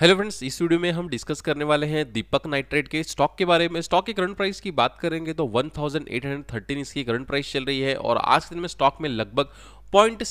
hello friends इस video में हम डिस्कस करने वाले हैं दीपक नाइट्रेट के स्टॉक के बारे में स्टॉक के करंट प्राइस की बात करेंगे तो 1813 इसकी करंट प्राइस चल रही है और आज के दिन में स्टॉक में लगभग पॉइंट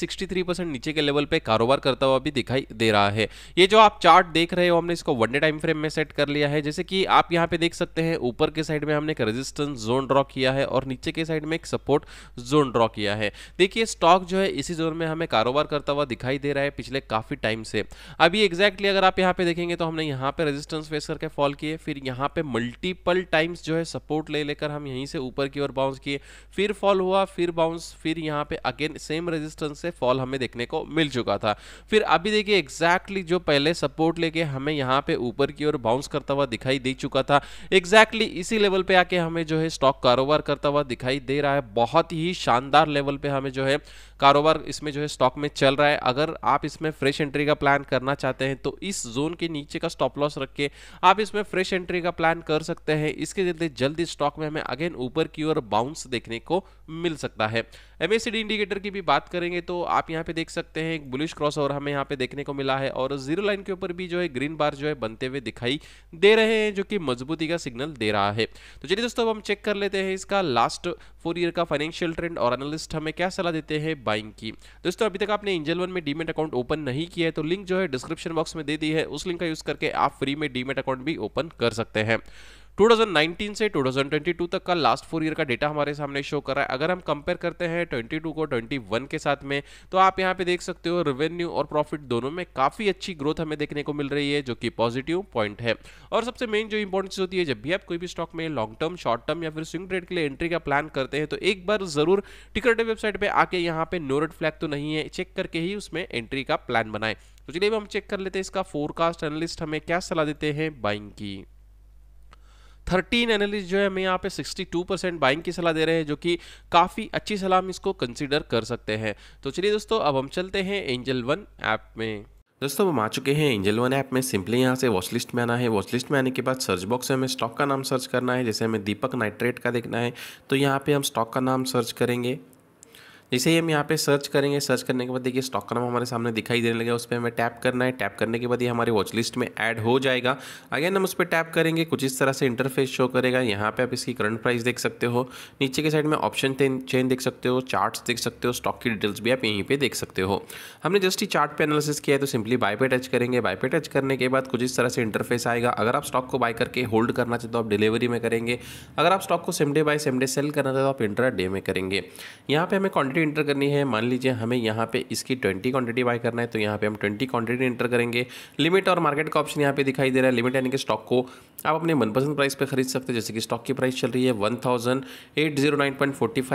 नीचे के लेवल पे कारोबार करता हुआ भी दिखाई दे रहा है ये जो आप चार्ट देख रहे हो हमने इसको वन डे टाइम फ्रेम में सेट कर लिया है जैसे कि आप यहाँ पे देख सकते हैं ऊपर के साइड में हमने एक रेजिस्टेंस जोन ड्रॉ किया है और नीचे के साइड में एक सपोर्ट जोन ड्रॉ किया है देखिए स्टॉक जो है इसी जोन में हमें कारोबार करता हुआ दिखाई दे रहा है पिछले काफी टाइम से अभी एग्जैक्टली अगर आप यहाँ पे देखेंगे तो हमने यहाँ पे रेजिस्टेंस फेस करके फॉल किए फिर यहाँ पे मल्टीपल टाइम्स जो है सपोर्ट ले लेकर हम यहीं से ऊपर की ओर बाउंस किए फिर फॉल हुआ फिर बाउंस फिर यहाँ पे अगेन सेम रजिस्ट रेजिस्टेंस से फॉल हमें देखने को मिल चुका था फिर अभी देखिए एग्जैक्टली जो पहले सपोर्ट लेके हमें यहाँ पे ऊपर की ओर बाउंस करता हुआ दिखाई दे चुका था एग्जैक्टली इसी लेवल पे आके हमें जो है स्टॉक कारोबार करता हुआ दिखाई दे रहा है बहुत ही शानदार लेवल पे हमें जो है कारोबार इसमें जो है स्टॉक में चल रहा है अगर आप इसमें फ्रेश एंट्री का प्लान करना चाहते हैं तो इस जोन के नीचे का स्टॉप लॉस रख के आप इसमें फ्रेश एंट्री का प्लान कर सकते हैं इसके चलते जल्दी स्टॉक में हमें अगेन ऊपर की ओर बाउंस देखने को मिल सकता है एम इंडिकेटर की भी बात करेंगे तो आप यहाँ पे देख सकते हैं बुलिश क्रॉस और हमें यहाँ पे देखने को मिला है और जीरो लाइन के ऊपर भी जो है ग्रीन बार जो है बनते हुए दिखाई दे रहे हैं जो कि मजबूती का सिग्नल दे रहा है तो चलिए दोस्तों अब हम चेक कर लेते हैं इसका लास्ट फोर ईयर का फाइनेंशियल ट्रेंड और एनालिस्ट हमें क्या सलाह देते हैं बाइंग की दोस्तों अभी तक आपने इंजल वन में डीमेट अकाउंट ओपन नहीं किया है तो लिंक जो है डिस्क्रिप्शन बॉक्स में दे दी है उस लिंक का यूज करके आप फ्री में डीमेट अकाउंट भी ओपन कर सकते हैं 2019 से 2022 तक का लास्ट फोर ईयर का डेटा हमारे सामने शो कर रहा है अगर हम कंपेयर करते हैं 22 को 21 के साथ में तो आप यहाँ पे देख सकते हो रेवेन्यू और प्रॉफिट दोनों में काफ़ी अच्छी ग्रोथ हमें देखने को मिल रही है जो कि पॉजिटिव पॉइंट है और सबसे मेन जो इंपॉर्टेंस होती है जब भी आप कोई भी स्टॉक में लॉन्ग टर्म शॉर्ट टर्म या फिर स्विंग ट्रेड के लिए एंट्री का प्लान करते हैं तो एक बार ज़रूर टिकट वेबसाइट पर आके यहाँ पे नो फ्लैग तो नहीं है चेक करके ही उसमें एंट्री का प्लान बनाए तो चलिए हम चेक कर लेते हैं इसका फोरकास्ट एनालिस्ट हमें क्या सलाह देते हैं बाइंग की थर्टीन एनालिस्ट जो है हमें यहाँ पे 62 परसेंट बाइंग की सलाह दे रहे हैं जो कि काफ़ी अच्छी सलाह हम इसको कंसिडर कर सकते हैं तो चलिए दोस्तों अब हम चलते हैं एंजल वन ऐप में दोस्तों हम आ चुके हैं एंजल वन ऐप में सिंपली यहाँ से वॉच लिस्ट में आना है वॉच लिस्ट में आने के बाद सर्च बॉक्स में हमें स्टॉक का नाम सर्च करना है जैसे हमें दीपक नाइट्रेट का देखना है तो यहाँ पे हम स्टॉक का नाम सर्च करेंगे जैसे ही हम यहाँ पे सर्च करेंगे सर्च करने के बाद देखिए स्टॉक का नाम हमारे सामने दिखाई देने लगेगा उस पर हमें टैप करना है टैप करने के बाद ये हमारे वॉच लिस्ट में ऐड हो जाएगा अगेन हम उस पर टैप करेंगे कुछ इस तरह से इंटरफेस शो करेगा यहाँ पे आप इसकी करंट प्राइस देख सकते हो नीचे के साइड में ऑप्शन चेन देख सकते हो चार्ट्स देख सकते हो स्टॉक की डिटेल्स भी आप यहीं पर देख सकते हो हमने जस्ट ही चार्ट पे एनालिसिस किया है तो सिंपली बाय पे टच करेंगे बाय पे टच करने के बाद कुछ इस तरह से इंटरफेस आएगा अगर आप स्टॉक को बाय करके होल्ड करना चाहते हो आप डिलीवरी में करेंगे अगर आप स्टॉक को same day buy same day sell करना चाहते हो आप इंटरा डे में करेंगे यहाँ पर हमें क्वांटिटी इंटर करनी है मान लीजिए हमें यहाँ पे इसकी ट्वेंटी क्वांटिटी बाय करना है तो यहाँ पे हम ट्वेंटी क्वांटिटी इंटर करेंगे लिमिट और मार्केट का ऑप्शन यहाँ पे दिखाई दे रहा है लिमिट यानी कि स्टॉक को आप अपने मनपसंद प्राइस पे खरीद सकते हैं जैसे कि स्टॉक की प्राइस चल रही है वन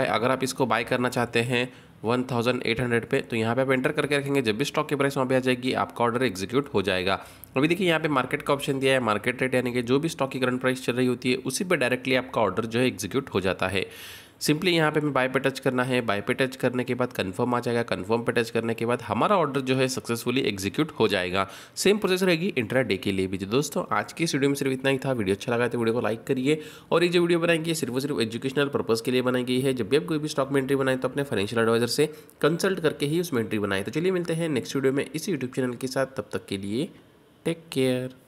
अगर आप इसको बाय करना चाहते हैं 1800 पे तो यहाँ पे आप एंटर करके रखेंगे जब भी स्टॉक की प्राइस वहाँ पे आ जाएगी आपका ऑर्डर एग्जीक्यूट हो जाएगा अभी देखिए यहाँ पे मार्केट का ऑप्शन दिया है मार्केट रेट यानी कि जो भी स्टॉक की करंट प्राइस चल रही होती है उसी पे डायरेक्टली आपका ऑर्डर जो है एग्जीक्यूट हो जाता है सिंपली यहाँ पे हमें बाय पे टच करना है बाय पे टच करने के बाद कन्फर्म आ जाएगा कन्फर्म पे टच करने के बाद हमारा ऑर्डर जो है सक्सेसफुली एग्जीक्यूट हो जाएगा सेम प्रोसेस रहेगी इंट्रा डे के लिए भी जी दोस्तों आज की वीडियो में सिर्फ इतना ही था वीडियो अच्छा लगा तो वीडियो को लाइक करिए और ये जो वीडियो बनाई गई सिर्फ सिर्फ एजुकेशनल पर्पज के लिए बनाई गई है जब भी आप कोई भी स्टॉक में एंट्री बनाए तो अपने फाइनेंशियल एडवाइजर से कंसल्ट करके ही उसमें एंट्री बनाए तो चलिए मिलते हैं नेक्स्ट वीडियो में इसी यूट्यूब चैनल के साथ तब तक के लिए टेक केयर